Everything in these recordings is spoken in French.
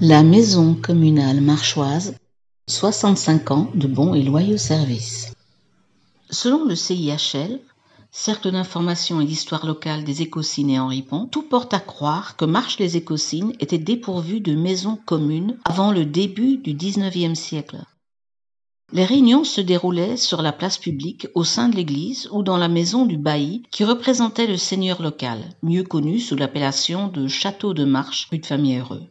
La maison communale marchoise, 65 ans de bons et loyaux services. Selon le CIHL, Cercle d'information et d'histoire locale des Écossines et Henri Pont, tout porte à croire que Marche-les-Écosines était dépourvue de maisons communes avant le début du XIXe siècle. Les réunions se déroulaient sur la place publique, au sein de l'église ou dans la maison du bailli qui représentait le seigneur local, mieux connu sous l'appellation de château de marche, rue de famille heureux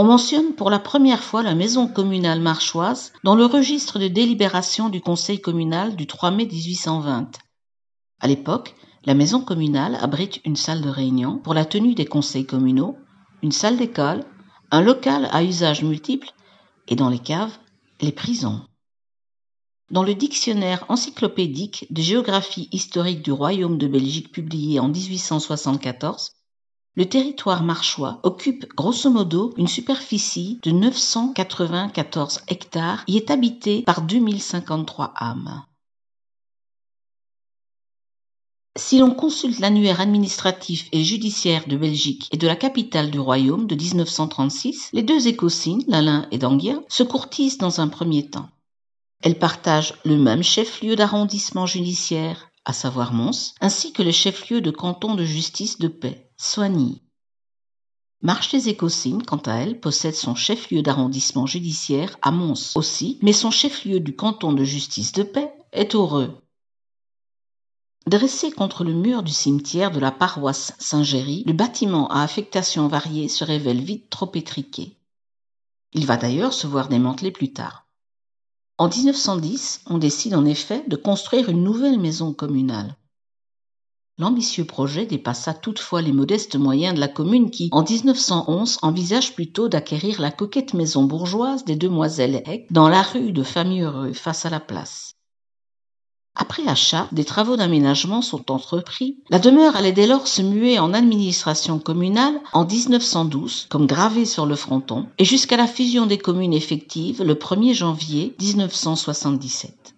on mentionne pour la première fois la maison communale marchoise dans le registre de délibération du conseil communal du 3 mai 1820. À l'époque, la maison communale abrite une salle de réunion pour la tenue des conseils communaux, une salle d'école, un local à usage multiple et dans les caves, les prisons. Dans le dictionnaire encyclopédique de géographie historique du royaume de Belgique publié en 1874, le territoire marchois occupe grosso modo une superficie de 994 hectares et est habité par 2053 âmes. Si l'on consulte l'annuaire administratif et judiciaire de Belgique et de la capitale du royaume de 1936, les deux écosines, Lalin et Danguien, se courtisent dans un premier temps. Elles partagent le même chef-lieu d'arrondissement judiciaire, à savoir Mons, ainsi que le chef-lieu de Canton de justice de paix, Soigny. marché et quant à elle, possède son chef-lieu d'arrondissement judiciaire à Mons aussi, mais son chef-lieu du canton de justice de paix est heureux. Dressé contre le mur du cimetière de la paroisse Saint-Géry, le bâtiment à affectation variée se révèle vite trop étriqué. Il va d'ailleurs se voir démantelé plus tard. En 1910, on décide en effet de construire une nouvelle maison communale. L'ambitieux projet dépassa toutefois les modestes moyens de la commune qui, en 1911, envisage plutôt d'acquérir la coquette maison bourgeoise des demoiselles Heck dans la rue de Familleureux face à la place. Après achat, des travaux d'aménagement sont entrepris. La demeure allait dès lors se muer en administration communale en 1912, comme gravé sur le fronton, et jusqu'à la fusion des communes effectives le 1er janvier 1977.